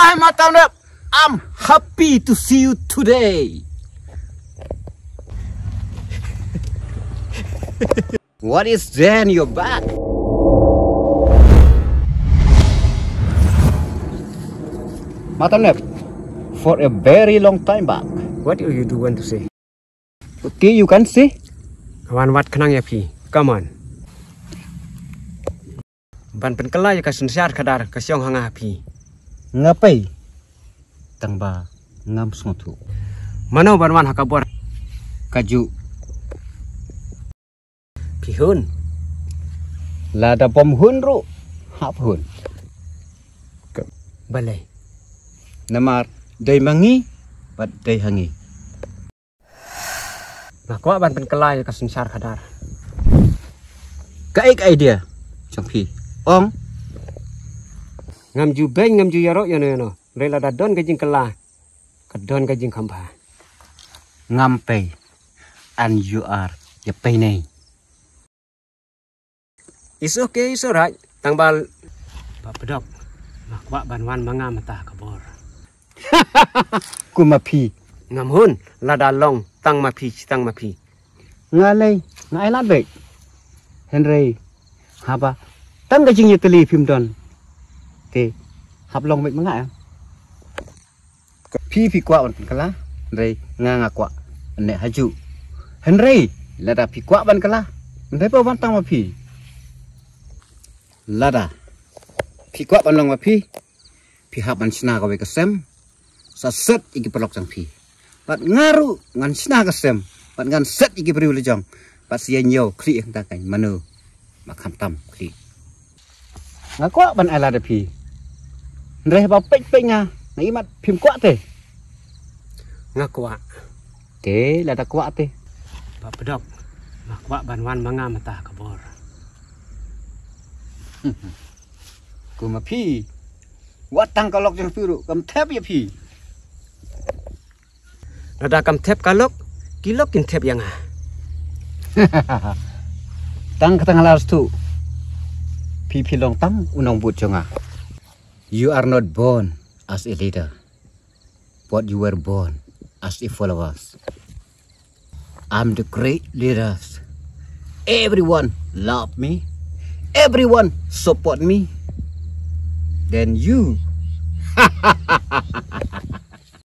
Hai Matamdep, I'm happy to see you today. What is then your back? Matamdep, for a very long time back. What do you do want to say? Okay, you can say. Wan wat kenang ya pi, come on. Ban kelai ya kasun syar kadar kasyong hanga pi ngapai tangba ngam sotu mano barman hakabor kaju pihun lada pom hun ru hap hun balai namar day mangi bat day hangi nah kuat ban penkelai kasing sar kadar kaik idea champi ong ngam ju bên ngam ju yaro yana yana đây là đặt đơn cái chinh kala cái đơn cái chinh khăm phá ngam pe and you are the pe này is okay is alright tăng bal ba pedok mak ba ban wan manga mata kabor kuma pi ngam hơn là đà long tăng mà pi tăng mà pi nga lây nga ai lát vậy Henry ba tăng cái chinh như tali phim đơn គេហាប់ឡងមិនហ្នឹងភីភីកွာបានកឡារេងាងាកွာអ្នកហជុហិនរេឡាដាភីកွာបានកឡាមិនទេបើបានតាំងមកភីឡាដាភីកွာបានឡងមកភីភីហាប់បានស្នាក៏វិកសេមសាសិតអ៊ីគីប្រឡុកចាំងភីបាត់ងារុងានស្នាកសេមបាត់ងានសិតអ៊ីគីព្រីវលចង់បាត់សៀញយោគ្រីអង្តាកាញ់មនុមកខំតាំគ្រីងាកွာបានអាឡាដាភី reh ba pek pek nha na mặt phim quạ thế te nga kwa ke la ta kwa te ba pedok ma kwa ban wan manga mata kabor ku ma phi wat tang kalok jeng piru cầm thép vậy phi na da kam thep kalok kilok kin thép yang ah tang lao lastu phi phi long tam unong bút jong ah You are not born as a leader, but you were born as a follower. I'm the great leader. Everyone love me. Everyone support me. Then you.